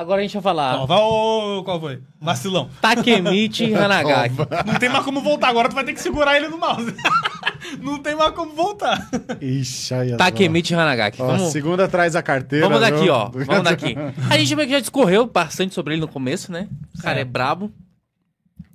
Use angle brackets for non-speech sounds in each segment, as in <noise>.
Agora a gente vai falar. ô, qual foi? Vacilão. Takemichi <laughs> Hanagaki. Não tem mais como voltar, agora tu vai ter que segurar ele no mouse. <laughs> Não tem mais como voltar. Ixi, aí Takemichi Hanagaki. Ó, vamos... Segunda traz a carteira. Vamos daqui, viu? ó. Vamos daqui. A gente meio que já discorreu bastante sobre ele no começo, né? O cara é, é brabo.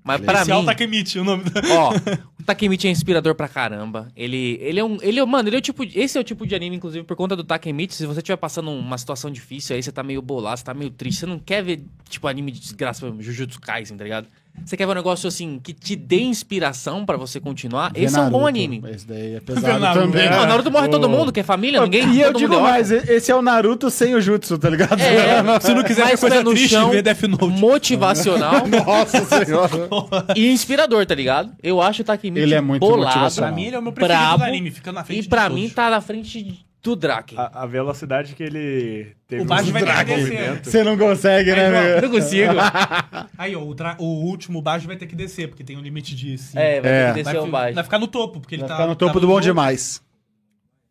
Mas para é mim. Takemichi, o nome. Ó, <laughs> Takemichi é inspirador pra caramba. Ele, ele é um. Ele é, mano, ele é o tipo. Esse é o tipo de anime, inclusive, por conta do Takemichi. Se você estiver passando uma situação difícil, aí você tá meio bolado, você tá meio triste. Você não quer ver, tipo, anime de desgraça, Jujutsu Kaisen, tá ligado? Você quer ver um negócio assim que te dê inspiração pra você continuar? esse Naruto. é um bom anime. Esse daí é pesado Naruto, também. Não, né? Naruto morre todo mundo, que é família, ninguém. E eu digo é mais, esse é o Naruto sem o Jutsu, tá ligado? É, <laughs> é. Se não quiser ver coisa no triste, chão, vê Death Note. Motivacional. <laughs> Nossa senhora. e inspirador, tá ligado? Eu acho que tá aqui Takemichi Ele é muito bolado. Pra mim ele é o meu preferido do anime, fica na frente E pra mim tá na frente do Draken. A, a, velocidade que ele teve. O baixo vai ter que descer. Você não consegue, Aí, né, meu? Não consigo. <laughs> Aí, ó, o, o, último baixo vai ter que descer, porque tem um limite de. Cinco. É, vai é. ter que descer vai, o baixo. Vai ficar no topo, porque vai ele vai tá. Ficar no tá topo tá do bom demais.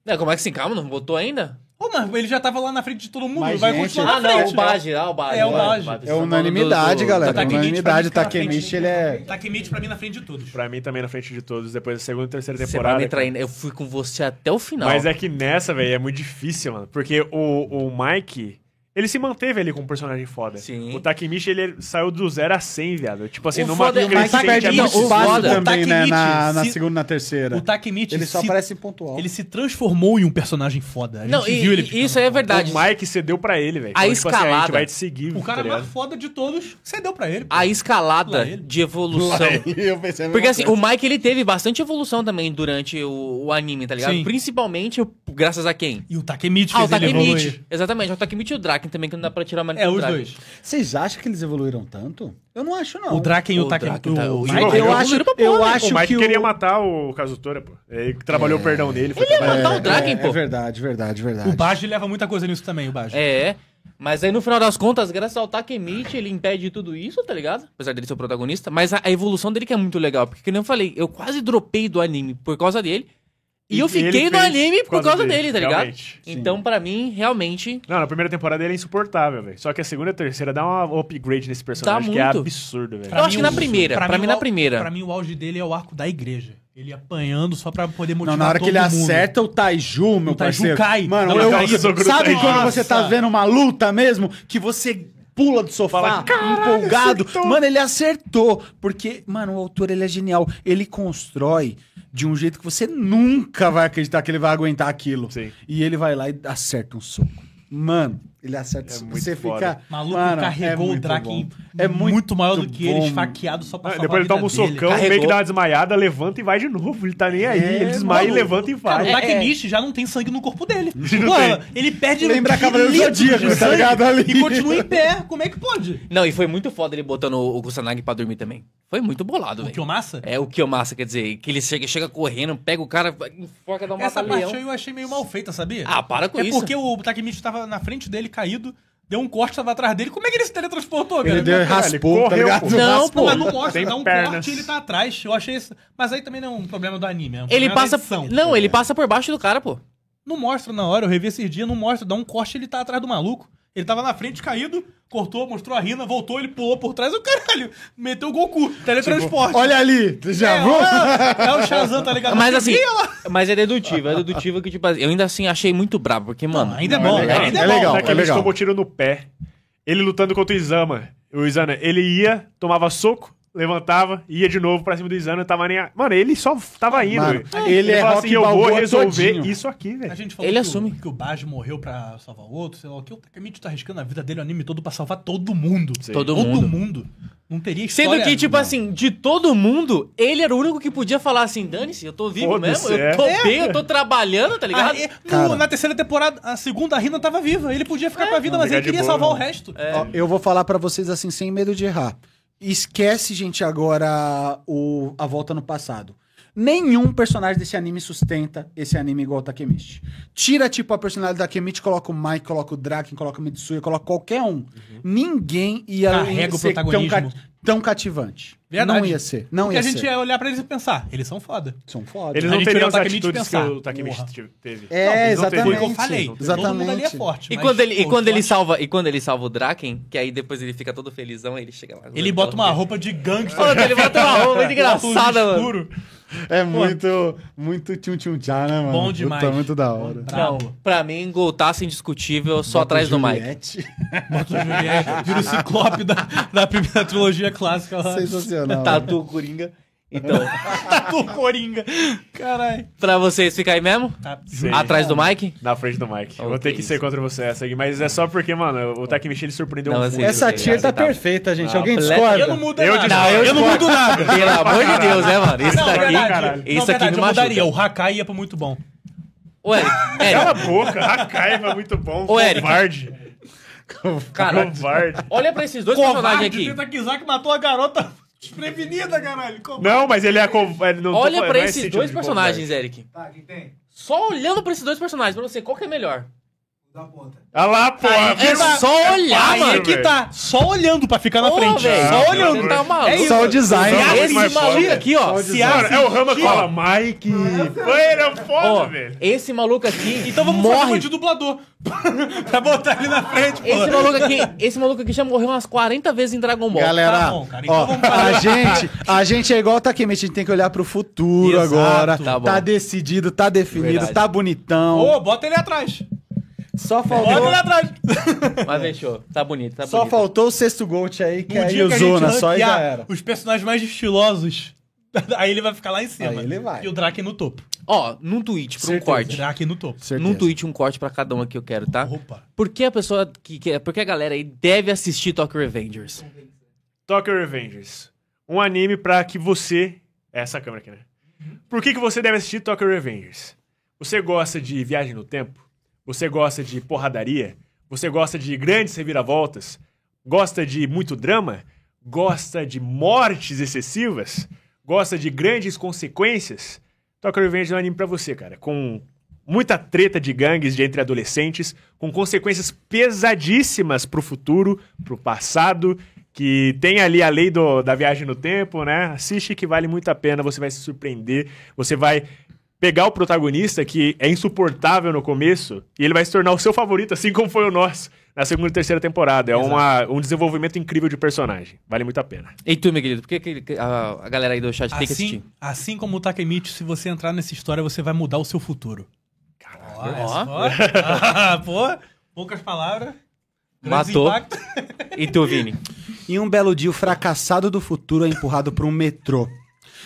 É, como é que se assim? calma? Não botou ainda? Pô, mas ele já tava lá na frente de todo mundo, mas, vai gente, continuar ah, na frente. Não, o né? Baj, ah, o Baj. É, o Baj. É unanimidade, do, do, galera. é unanimidade, o Takemichi, ele é... Takemichi pra mim na frente de todos. Pra mim também na frente de todos, depois da segunda e terceira temporada. Você vai me traindo. Eu fui com você até o final. Mas é que nessa, velho, é muito difícil, mano. Porque o, o Mike ele se manteve ali como um personagem foda. Sim. O Takemichi, ele saiu do 0 a 100, viado. Tipo assim, o numa foda, crescente... É perde o foda. também, né? Na, na se, segunda, na terceira. O Takemichi... Ele só se, aparece pontual. Ele se transformou em um personagem foda. A gente não, e, viu ele... Isso aí é verdade. O Mike cedeu pra ele, velho. A escalada... Tipo assim, a gente vai te seguir, O cara tá mais foda de todos cedeu pra ele. A escalada de evolução. Porque assim, o Mike, ele teve bastante evolução também durante o, o anime, tá ligado? Sim. Principalmente graças a quem? E o Takemichi. Ah, o Takemichi. Exatamente. O Takemichi e o Drake Draken também, que não dá pra tirar mais É, os dois. Vocês acham que eles evoluíram tanto? Eu não acho, não. O Draken e o Taken. tá- o Mike, eu, acho, pra eu né? acho o Mike que. queria matar o Casutora, pô. É ele trabalhou é. o perdão nele. Foi Ele ia matar o Draken, é, pô. é verdade, verdade, verdade. O Bajo leva muita coisa nisso também, o Bajo. É, é. Mas aí no final das contas, graças ao Takemichi, ele impede tudo isso, tá ligado? Apesar dele ser o protagonista. Mas a, a evolução dele que é muito legal. Porque, como eu falei, eu quase dropei do anime por causa dele. E, eu fiquei no anime por causa, causa dele, dele, tá ligado? então, para mim, realmente. Não, na primeira temporada ele é insuportável, velho. Só que a segunda e a terceira dá um upgrade nesse personagem que é absurdo, velho. Eu acho que na primeira. Pra, mim, na primeira. Pra mim, o auge dele é o arco da igreja. Ele apanhando só pra poder motivar Não, na hora que ele mundo. acerta o Taiju, meu o Taiju parceiro. cai. Mano, não, eu, eu, sabe quando você tá vendo uma luta mesmo? Que você pula do sofá, Fala, empolgado. Acertou. Mano, ele acertou. Porque, mano, o autor, ele é genial. Ele constrói de um jeito que você nunca vai acreditar que ele vai aguentar aquilo. Sim. E ele vai lá e acerta um soco. Mano, ele acerta. É você foda. fica. Maluco mano, carregou é o Draken é muito, muito maior do que bom. ele, esfaqueado só pra ah, Depois ele toma um socão, carregou. meio que dá uma desmaiada, levanta e vai de novo. Ele tá nem aí. É, ele desmaia maluco. e levanta e vai. Cara, o Drakenist é, é. já não tem sangue no corpo dele. <laughs> Mano, ele perde Lembra Cavaleiro do Zodíaco, tá ligado? Ali. E continua em pé. Como é que pode? Não, e foi muito foda ele botando o Kusanagi pra dormir também. Foi muito bolado, velho. O Kiyomasa? É, o Kiyomasa, quer dizer, que ele chega, chega correndo, pega o cara, enfoca, uma Essa parte eu achei meio mal feita, sabia? Ah, para com é isso. É porque o Takemichi tava na frente dele caído, deu um corte, tava atrás dele. Como é que ele se teletransportou, ele Deu, ele é raspou, tá ligado? Não, pô. Mas não mostra, dá um pernas. corte e ele tá atrás. Eu achei isso. Mas aí também não é um problema do anime, é um ele passa edição, Não, tá ele passa por baixo do cara, pô. Não mostra na hora, eu revi esses dias, não mostra, dá um corte ele tá atrás do maluco. Ele tava na frente, caído, cortou, mostrou a rina, voltou, ele pulou por trás, o caralho, meteu o Goku, teletransporte. Tipo, olha ali, já é, viu? É, é, o Shazam, tá ligado? Mas assim, mas é dedutivo, é dedutivo que tipo, eu ainda assim achei muito brabo, porque, mano... Não, ainda é bom, é legal. Ainda é, é legal, bom. É, é, é legal. tomou tiro no pé, ele lutando contra o Isama, o Isana, ele ia, tomava soco, levantava, ia de novo pra cima do Isano, tava nem. A... Mano, ele só tava indo. Mano, ele ele é fala assim: eu vou resolver todinho. isso aqui, velho. A gente falou ele que, assume. O, que o Baj morreu pra salvar o outro, sei lá o que. O Takemichi tá arriscando a vida dele o anime todo pra salvar todo mundo. Sim. Todo, todo mundo. mundo. Não teria história. Sendo que, tipo não. assim, de todo mundo, ele era o único que podia falar assim: dane-se, eu tô vivo Pô, mesmo, eu é. tô é. bem, eu tô trabalhando, tá ligado? no, na terceira temporada, a segunda, a Rina tava viva. Ele podia ficar é. com a vida, não, mas ele queria boa, salvar não. o resto. É. Ó, eu vou falar para vocês assim, sem medo de errar. Esquece, gente, agora o, a volta no passado. Nenhum personagem desse anime sustenta esse anime igual o Takemichi. Tira, tipo, a personalidade da Takemichi, coloca o Mike, coloca o Draken, coloca o Mitsuya, coloca qualquer um. Uhum. Ninguém ia Carrega o protagonismo. Tão, tão cativante. Verdade. Não ia ser. Não Porque ia a gente ser. ia olhar pra eles e pensar, eles são foda. São foda. Eles não teriam as atitudes que pensar. o Takemichi teve. É, Não, eles Foi o que eu exatamente. falei. Todo mundo ali é forte. E mas quando, ele, e quando ele salva e quando ele salva o Draken, que aí depois ele fica todo felizão, aí ele chega lá. Ele bota uma roupa de gangster. ele bota uma roupa de engraçada, mano. Escuro. É muito, muito tchum tchum tchá, né, mano? Bom demais. Tá muito da hora. Não, pra mim, Goltaça é indiscutível, só atrás do Mike. Juliette. Bota o Juliette. Vira o ciclope da, da primeira trilogia clássica lá. Sensacional. Tatu tá Coringa. Então. <laughs> Tatu tá Coringa. Caralho. Pra vocês ficar aí mesmo? Tá. Atrás do Mike? Na frente do Mike. vou ter que ser contra você essa aqui. Mas é só porque, mano, o Taki Michele surpreendeu não, muito. Assim, essa tia tá perfeita, gente. Alguém discorda? Eu não mudo nada. Não, eu, não mudo nada. Pelo amor de Deus, né, mano? Isso daqui, Isso aqui não mudaria. O Hakai ia é pro muito bom. Ué, Cala a boca. Hakai é muito bom. O Eric. <laughs> Caralho. Covarde. Olha pra esses dois Covarde, personagens aqui. Covarde, que matou a garota <laughs> desprevenida, caralho. Covarde. Não, mas ele é, é, é covarde. Olha pra esses dois personagens, Eric. Tá, quem tem? Só olhando pra esses dois personagens, pra você, qual que é melhor? Da ponta. Ah lá, pô. É, só é olhar, mano. É, é que tá. Só olhando pra ficar na frente. velho. Só olhando. Tá mal, É Só o design. Se esse maluco aqui, ó. Se Mano, é o Rama que fala, Mike. É assim, ele é né? foda, Ó, velho. Esse maluco aqui. Então vamos morre. fazer de dublador. <laughs> pra botar ele na frente, pô. Esse maluco aqui, esse maluco aqui já morreu umas 40 vezes em Dragon Ball. Galera, Tá bom, cara, então ó, vamos parar. a gente, a gente é igual o tá Takemichi, a gente tem que olhar pro futuro Exato. agora. Tá Tá, decidido, tá definido, Verdade. tá bonitão. Ô, bota ele atrás. Só faltou. Olha lá atrás! <laughs> Mas fechou. Tá bonito, tá Só faltou o sexto Gold aí, que um aí usou só já era. Os personagens mais estilosos. <laughs> Aí ele vai ficar lá em cima. Aí ele vai. E o Draken no topo. Ó, num tweet pra um corte. Draken no topo. Certeza. Num tweet um corte pra cada um aqui eu quero, tá? Opa. Por que a pessoa que quer. Por que a galera aí deve assistir Tokyo Revengers? Tokyo Revengers. Um anime pra que você. É essa câmera aqui, né? Por que, que você deve assistir Tokyo Revengers? Você gosta de viagem no tempo? Você gosta de porradaria? Você gosta de grandes reviravoltas? Gosta de muito drama? Gosta de mortes excessivas? Gosta de grandes consequências? Tokyo Revenge é um anime pra você, cara. Com muita treta de gangues de entre adolescentes, com consequências pesadíssimas pro futuro, pro passado, que tem ali a lei do, da viagem no tempo, né? Assiste que vale muito a pena, você vai se surpreender, você vai pegar o protagonista, que é insuportável no começo, e ele vai se tornar o seu favorito, assim como foi o nosso. Na segunda e terceira temporada. É uma, um desenvolvimento incrível de personagem. Vale muito a pena. E tu, meu querido por que, a, a, galera aí do chat assim, tem que assim, assistir? Assim como o Takemichi, se você entrar nessa história, você vai mudar o seu futuro. Caralho. <laughs> pô, poucas palavras. Matou. E tu, Vini? Em um belo dia, o fracassado do futuro é empurrado para um metrô.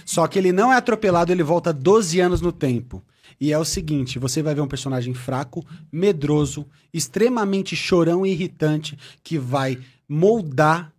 Só que ele não é atropelado, ele volta 12 anos no tempo. E é o seguinte: você vai ver um personagem fraco, medroso, extremamente chorão e irritante, que vai moldar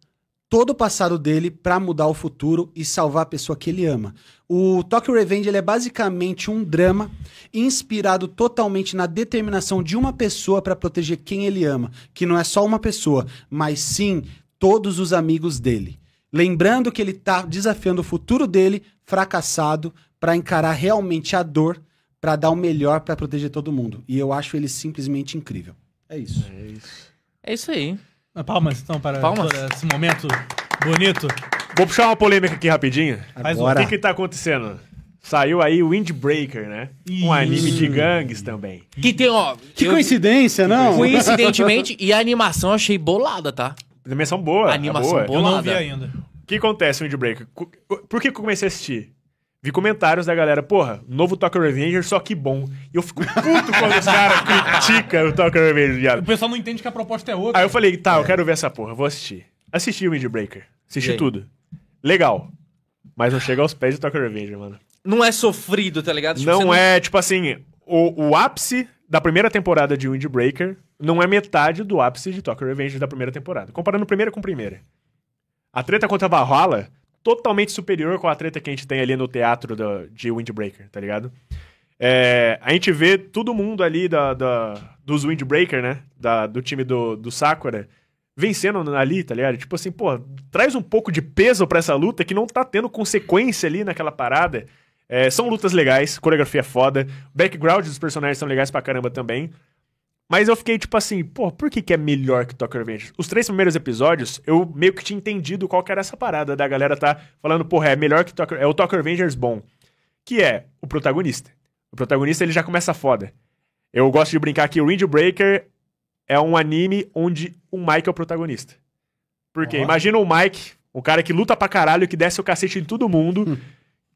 todo o passado dele para mudar o futuro e salvar a pessoa que ele ama. O Tokyo Revenge ele é basicamente um drama inspirado totalmente na determinação de uma pessoa para proteger quem ele ama, que não é só uma pessoa, mas sim todos os amigos dele. Lembrando que ele está desafiando o futuro dele, fracassado, para encarar realmente a dor, para dar o melhor para proteger todo mundo. E eu acho ele simplesmente incrível. É isso. É isso, é isso aí. Ah, palmas, então, para Palmas. esse momento bonito. Vou puxar uma polêmica aqui rapidinho. Agora. Mas o que está acontecendo? Saiu aí o Windbreaker, né? Isso. Um anime de gangues também. Que tem, ó. Que eu, coincidência, não? Coincidentemente, e a animação eu achei bolada, tá? Dimensão boa. A é animação boa. boa. Eu não vi ainda. O que acontece no Windbreaker? Por que eu comecei a assistir? Vi comentários da galera, porra, novo Tokyo Revenger, só que bom. E eu fico puto quando os caras <laughs> criticam o Tokyo Revenger, viado. O pessoal não entende que a proposta é outra. Aí eu falei, tá, eu é. quero ver essa porra, vou assistir. Assisti o Windbreaker. Assisti tudo. Legal. Mas não chega aos pés do Tokyo Revenger, mano. Não é sofrido, tá ligado? Tipo, não, não é, tipo assim, o, o ápice da primeira temporada de Windbreaker não é metade do ápice de Tokyo Revenge da primeira temporada. Comparando primeira com primeira. A treta contra a Valhalla, totalmente superior com a treta que a gente tem ali no teatro do de Windbreaker, tá ligado? É, a gente vê todo mundo ali da, da dos Windbreaker, né? Da, do time do, do Sakura, vencendo ali, tá ligado? Tipo assim, pô, traz um pouco de peso para essa luta que não tá tendo consequência ali naquela parada. É, são lutas legais, coreografia é foda, background dos personagens são legais pra caramba também. Mas eu fiquei tipo assim, pô, por que, que é melhor que Tokyo Revengers? Os três primeiros episódios, eu meio que tinha entendido qual que era essa parada da galera tá falando, porra, é melhor que Tokyo, é o Tokyo Revengers bom, que é o protagonista. O protagonista ele já começa foda. Eu gosto de brincar que o Windbreaker é um anime onde o Mike é o protagonista. Porque uhum. imagina o Mike, o cara que luta pra caralho, que desce o cacete em todo mundo, hum.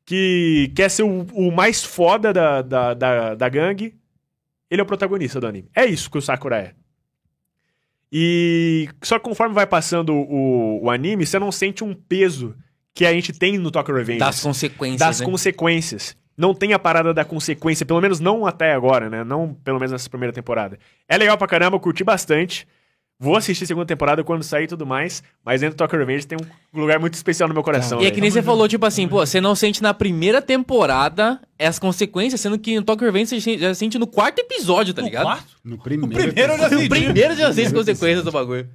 que quer ser o, o mais foda da, da, da, da gangue, ele é o protagonista do anime. É isso que o Sakura é. E só que conforme vai passando o, o anime, você não sente um peso que a gente tem no Tokyo Revenge. Das consequências. Das né? consequências. Não tem a parada da consequência, pelo menos não até agora, né? Não pelo menos nessa primeira temporada. É legal pra caramba, eu curti bastante. Vou assistir a segunda temporada quando sair e tudo mais, mas dentro do Tokyo Revenge tem um lugar muito especial no meu coração. E é né? que nem você falou, tipo assim, pô, você não sente na primeira temporada as consequências, sendo que no Tokyo Revenge você já sente no quarto episódio, tá no ligado? Quarto? No primeiro. No primeiro já sente. No primeiro já sente as consequências do bagulho.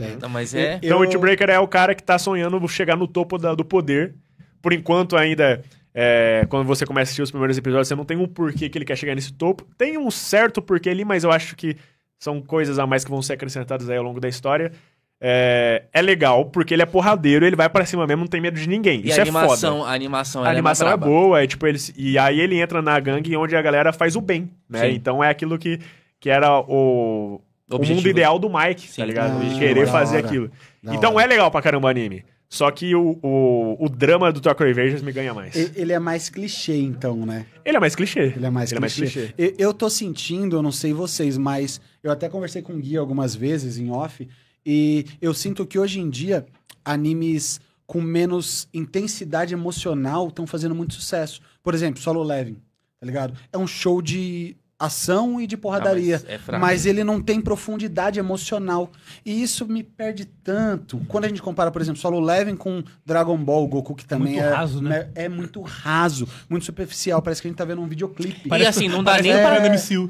É. Não, mas é... Então o Witchbreaker é o cara que tá sonhando chegar no topo da, do poder. Por enquanto ainda... É, quando você começa a assistir os primeiros episódios, você não tem um porquê que ele quer chegar nesse topo. Tem um certo porquê ali, mas eu acho que são coisas a mais que vão ser acrescentadas aí ao longo da história. É, é legal, porque ele é porradeiro, ele vai para cima mesmo, não tem medo de ninguém. E Isso a é animação, é foda. A animação, a é animação é, é boa, é tipo, ele, e aí ele entra na gangue onde a galera faz o bem, né? Sim. Então é aquilo que, que era o, o mundo ideal do Mike, tá Sim, tá ligado? Ah, de querer fazer hora. aquilo. Na então hora. é legal pra caramba o anime. Só que o, o, o drama do Tokyo Revengers me ganha mais. Ele é mais clichê, então, né? Ele é mais clichê. Ele é mais, ele clichê. É mais clichê. Eu, tô sentindo, eu não sei vocês, mas eu até conversei com o Gui algumas vezes em off, e eu sinto que hoje em dia animes com menos intensidade emocional estão fazendo muito sucesso. Por exemplo, Solo Leveling, tá ligado? É um show de ação e de porradaria. Ah, mas, é mas, né? ele não tem profundidade emocional. E isso me perde tanto. Quando a gente compara, por exemplo, Solo Levin com Dragon Ball Goku, que também muito é, raso, né? é, é muito raso, muito superficial. Parece que a gente tá vendo um videoclipe. Parece, e assim, não dá tá nem é... pra.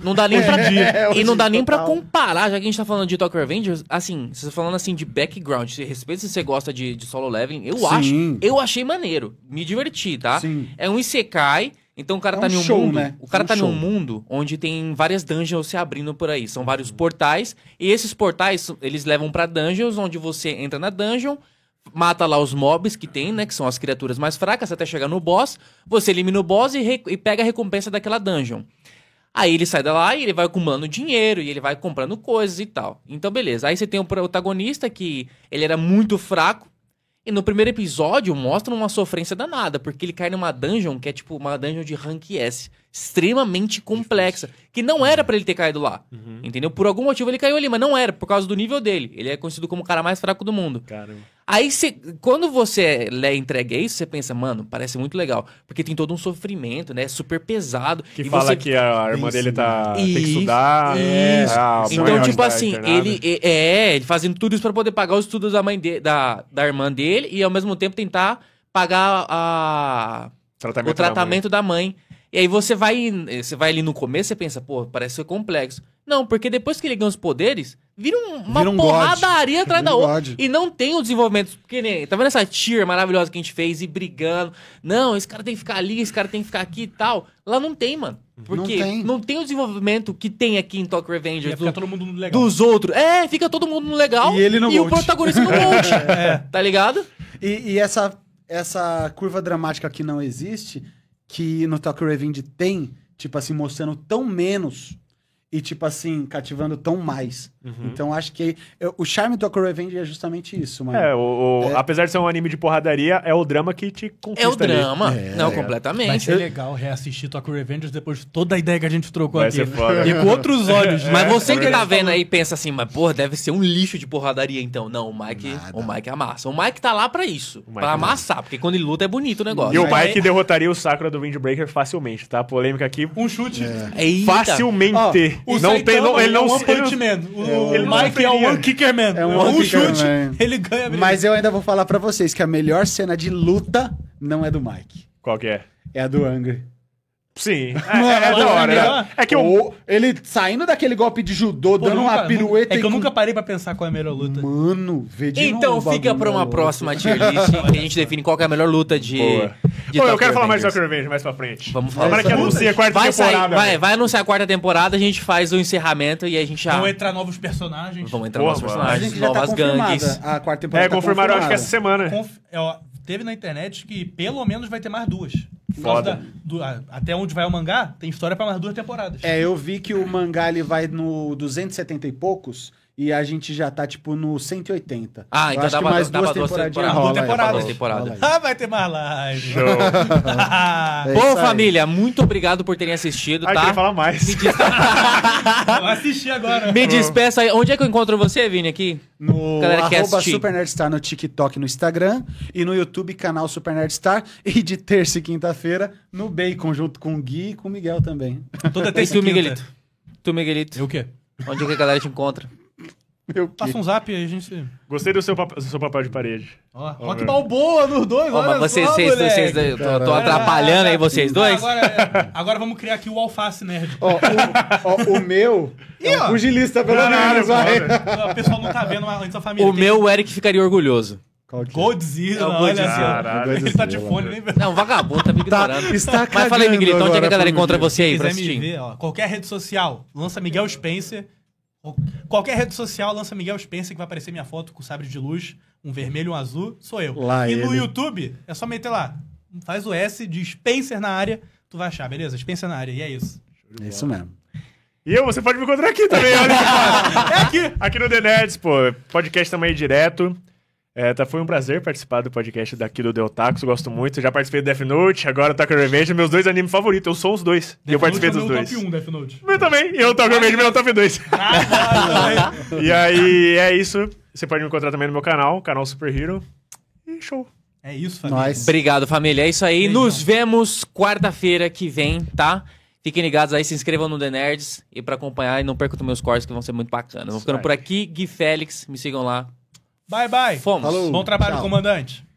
Não dá nem pra. <laughs> É, é, e não dá nem para comparar, já que a gente tá falando de Tokyo Avengers, assim, você tá falando assim de background, você respeita se você gosta de, de Solo Levin, eu Sim. acho. Eu achei maneiro. Me diverti, tá? Sim. É um Isekai então o cara é tá um num show, mundo, né? o cara é um tá show. num mundo onde tem várias dungeons se abrindo por aí, são vários portais e esses portais eles levam para dungeons onde você entra na dungeon, mata lá os mobs que tem, né, que são as criaturas mais fracas até chegar no boss, você elimina o boss e, e pega a recompensa daquela dungeon. Aí ele sai da lá e ele vai acumulando dinheiro e ele vai comprando coisas e tal. Então beleza. Aí você tem o protagonista que ele era muito fraco e no primeiro episódio mostra uma sofrência danada, porque ele cai numa dungeon que é tipo uma dungeon de rank S, extremamente complexa, que não era para ele ter caído lá. Uhum. Entendeu? Por algum motivo ele caiu ali, mas não era por causa do nível dele. Ele é conhecido como o cara mais fraco do mundo. Caramba. Aí, cê, quando você lê, entrega é isso, você pensa, mano, parece muito legal. Porque tem todo um sofrimento, né? Super pesado. Que fala você... que a irmã isso. dele tá... Isso, tem que estudar. Né, ah, então, tipo assim, né? É, então, tipo assim, internada. ele é, ele fazendo tudo isso para poder pagar os estudos da mãe de, da, da irmã dele e ao mesmo tempo tentar pagar a, tratamento o tratamento da mãe. da mãe. E aí você vai, você vai ali no começo, você pensa, pô, parece ser complexo. Não, porque depois que ele ganha os poderes, Vira uma Vira um porradaria God. atrás Vira da outra. God. E não tem o desenvolvimento. porque nem, tá vendo essa tier maravilhosa que a gente fez e brigando? Não, esse cara tem que ficar ali, esse cara tem que ficar aqui e tal. Lá não tem, mano. Porque não tem, não tem o desenvolvimento que tem aqui em Tokyo Revengers. Fica todo mundo no legal. Dos outros. É, fica todo mundo no legal. E ele não E monte. o protagonista no monte. <laughs> é. Tá ligado? E, e, essa, essa curva dramática que não existe, que no Talk Revenge tem, tipo assim, mostrando tão menos e, tipo assim, cativando tão mais. Uhum. Então acho que eu, o charme do Tokyo Revenge é justamente isso, mano. É, o, o é... apesar de ser um anime de porradaria, é o drama que te conquista. É o drama, é, não, completamente. Vai ser é legal reassistir Tokyo Revenge depois de toda a ideia que a gente trocou vai aqui. E com outros olhos. <laughs> É. Mas você que tá vendo aí pensa assim, mas porra, deve ser um lixo de porradaria então. Não, o Mike, Nada. o Mike amassa. É o Mike tá lá pra isso, pra amassar, não. porque quando ele luta é bonito o negócio. E o né? Mike derrotaria o Sakura do Windbreaker facilmente, tá? Polêmica aqui. Um chute. Facilmente. Oh, não tem, não, ele não, um o, ele Mike é o One Kicker Man. É um, one um chute, man. ele ganha. Briga. Mas eu ainda vou falar para vocês que a melhor cena de luta não é do Mike. Qual que é? É a do Angry. Sim, <laughs> é, é, é da hora. É que eu... Ou ele saindo daquele golpe de judô, Pô, dando nunca, uma pirueta. É que eu nunca parei pra pensar qual é a melhor luta. Mano, vê de Então novo, fica pra uma próxima tier list que a gente <laughs> define qual é a melhor luta de. Boa. Pô, eu quero falar mais de Tokyo Revenge mais pra frente. Vamos falar. Agora que a quarta vai temporada. Sair, vai, vai, anunciar a quarta temporada, a gente faz o encerramento e a gente já. Vão entrar novos personagens. Vão entrar Pô, novos personagens, tá novas tá gangues. A quarta temporada. É, tá confirmaram, acho que essa semana. Conf... É, ó, teve na internet que pelo menos vai ter mais duas. Foda. Da, do, a, até onde vai o mangá, tem história para mais duas temporadas. É, eu vi que o mangá ele vai no 270 e poucos e a gente já tá, tipo, no 180. Ah, então acho dá que mais dá duas, duas temporadas. Duas temporadas. Temporada. Ah, vai ter mais live. Show. <laughs> é Bom, família, muito obrigado por terem assistido, ah, tá? queria falar mais. Me des... <laughs> Vou assistir agora. Me despeça aí. Onde é que eu encontro você, Vini, aqui? No Galera que arroba Super no TikTok, no Instagram e no YouTube, canal Super E de terça e quinta-feira no Bacon, junto com o Gui e com o Miguel também. Toda terça e, e tu, Miguelito? Tu, Miguelito. E o quê? Onde é que a galera te encontra? Meu Passa um zap aí, a gente. Gostei do seu, pap do seu papel de parede. Ó, oh, rock balboa nos dois, oh, vocês, vocês, vocês, vocês tô, tô atrapalhando aí vocês dois. Agora, é, agora, vamos criar aqui o Alface Nerd. Ó, o, ó, o meu. é um pugilista, pelo menos, O pessoal não tá vendo, mas antes da família. O meu, o Eric ficaria orgulhoso. É? Godzilla, é olha assim. Ele tá de fone, nem Não, vagabundo, tá me tá ignorando. Tá, está Mas fala aí, Miguelito, onde é que a galera encontra você aí pra assistir? ver, ó, qualquer rede social, lança Miguel Spencer Qualquer rede social lança Miguel Spencer que vai aparecer minha foto com sabre de luz, um vermelho e um azul, sou eu. Lá e ele. no YouTube é só meter lá. Faz o S de Spencer na área, tu vai achar, beleza? Spencer na área, e é isso. É isso mesmo. E eu, você pode me encontrar aqui também, olha que <laughs> É aqui. Aqui no The Nerds, pô. Podcast também é direto. É, tá, foi um prazer participar do podcast daqui do Deltax, gosto muito. Já participei do Death Note, agora Tucker Revenge, meus dois animes favoritos. Eu sou os dois. Death e eu participei Note é dos dois. Top 1, Death Note. Eu também. E o Tucker Revenge é meu top 2. Ah, né? <laughs> e aí é isso. Você pode me encontrar também no meu canal, canal Super Hero. E show. É isso, família. Nós. Obrigado, família. É isso aí. Nos vemos quarta-feira que vem, tá? Fiquem ligados aí, se inscrevam no The Nerds e para acompanhar e não percam os meus cortes que vão ser muito bacanas. Vou ficando por aqui. Gui Félix, me sigam lá. Bye, bye. Fomos. Falou. Bom trabalho, Tchau. comandante.